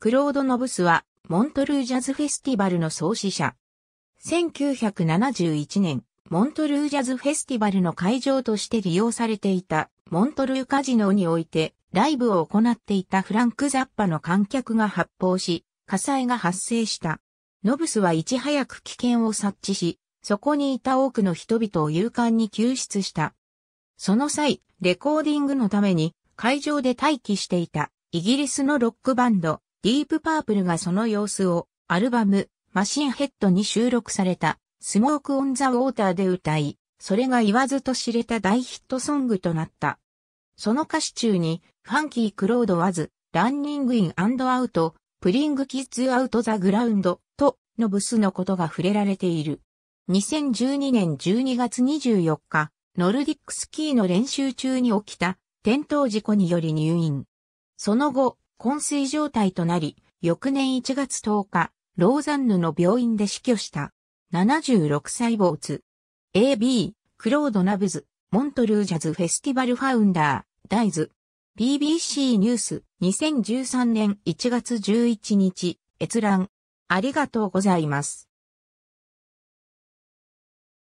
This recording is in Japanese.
クロード・ノブスは、モントルージャズフェスティバルの創始者。1971年、モントルージャズフェスティバルの会場として利用されていた、モントルーカジノにおいて、ライブを行っていたフランク・ザッパの観客が発砲し、火災が発生した。ノブスはいち早く危険を察知し、そこにいた多くの人々を勇敢に救出した。その際、レコーディングのために会場で待機していたイギリスのロックバンドディープパープルがその様子をアルバムマシンヘッドに収録されたスモークオンザウォーターで歌い、それが言わずと知れた大ヒットソングとなった。その歌詞中に、ファンキー・クロード・ワズ、ランニング・イン・アンド・アウト、プリング・キッズ・アウト・ザ・グラウンド、と、のブスのことが触れられている。2012年12月24日、ノルディックスキーの練習中に起きた、転倒事故により入院。その後、昏睡状態となり、翌年1月10日、ローザンヌの病院で死去した。76歳没。AB、クロード・ナブズ、モントルージャズ・フェスティバル・ファウンダー、ダイズ。BBC ニュース、2013年1月11日、閲覧。ありがとうございます。